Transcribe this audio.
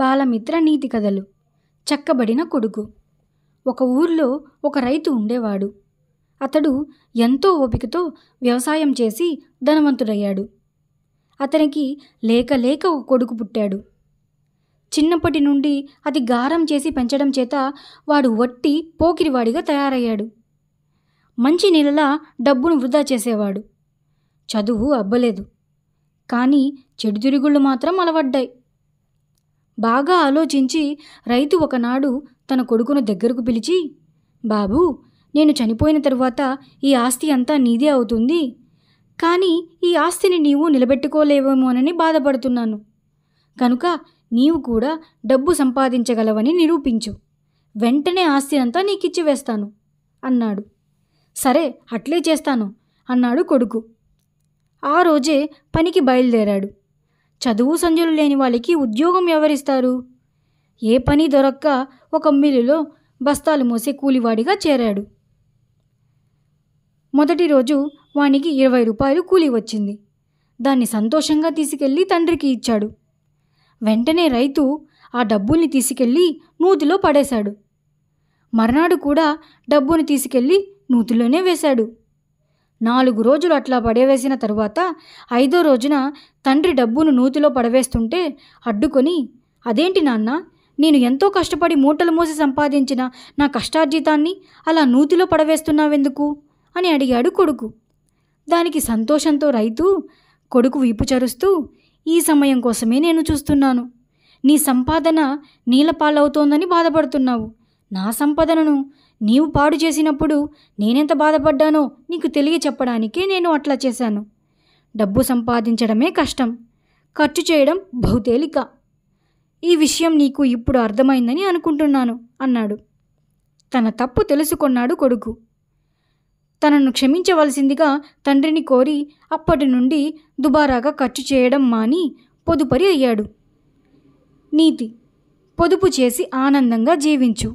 బాలమిత్ర నీతి కథలు చక్కబడిన కొడుకు ఒక ఊర్లో ఒక రైతు ఉండేవాడు అతడు ఎంతో ఓపికతో వ్యవసాయం చేసి ధనవంతుడయ్యాడు అతనికి లేక లేక ఒక కొడుకు పుట్టాడు చిన్నప్పటి నుండి అది గారం చేసి పెంచడం చేత వాడు వట్టి పోకిరివాడిగా తయారయ్యాడు మంచి నెలలా డబ్బును వృధా చేసేవాడు చదువు అబ్బలేదు కానీ చెడు తిరుగుళ్ళు మాత్రం అలవడ్డాయి బాగా ఆలోచించి రైతు ఒకనాడు తన కొడుకును దగ్గరకు పిలిచి బాబూ నేను చనిపోయిన తరువాత ఈ ఆస్తి అంతా నీదే అవుతుంది కానీ ఈ ఆస్తిని నీవు నిలబెట్టుకోలేవేమోనని బాధపడుతున్నాను కనుక నీవు కూడా డబ్బు సంపాదించగలవని నిరూపించు వెంటనే ఆస్తి అంతా నీకిచ్చి వేస్తాను అన్నాడు సరే అట్లే చేస్తాను అన్నాడు కొడుకు ఆ రోజే పనికి బయలుదేరాడు చదువు సంధ్యలు లేని వాళ్ళకి ఉద్యోగం ఎవరిస్తారు ఏ పని దొరక్క ఒక మిల్లులో బస్తాలు మోసే కూలివాడిగా చేరాడు మొదటి రోజు వానికి ఇరవై రూపాయలు కూలి వచ్చింది దాన్ని సంతోషంగా తీసుకెళ్ళి తండ్రికి ఇచ్చాడు వెంటనే రైతు ఆ డబ్బుల్ని తీసుకెళ్ళి నూతిలో పడేశాడు మర్నాడు కూడా డబ్బును తీసుకెళ్ళి నూతిలోనే వేశాడు నాలుగు రోజులు అట్లా పడవేసిన తరువాత ఐదో రోజున తండ్రి డబ్బును నూతిలో పడవేస్తుంటే అడ్డుకొని అదేంటి నాన్న నేను ఎంతో కష్టపడి మూటలు మూసి సంపాదించిన నా కష్టార్జితాన్ని అలా నూతిలో పడవేస్తున్నావెందుకు అని అడిగాడు కొడుకు దానికి సంతోషంతో రైతు కొడుకు వీపు చరుస్తూ ఈ సమయం కోసమే నేను చూస్తున్నాను నీ సంపాదన నీలపాలవుతోందని బాధపడుతున్నావు నా సంపదనను నీవు పాడు చేసినప్పుడు నేనెంత బాధపడ్డానో నీకు తెలియ చెప్పడానికే నేను అట్లా చేశాను డబ్బు సంపాదించడమే కష్టం ఖర్చు చేయడం బహుతేలిక ఈ విషయం నీకు ఇప్పుడు అర్థమైందని అనుకుంటున్నాను అన్నాడు తన తప్పు తెలుసుకున్నాడు కొడుకు తనను క్షమించవలసిందిగా తండ్రిని కోరి అప్పటి నుండి దుబారాగా ఖర్చు చేయడం మాని పొదుపరి అయ్యాడు నీతి పొదుపు చేసి ఆనందంగా జీవించు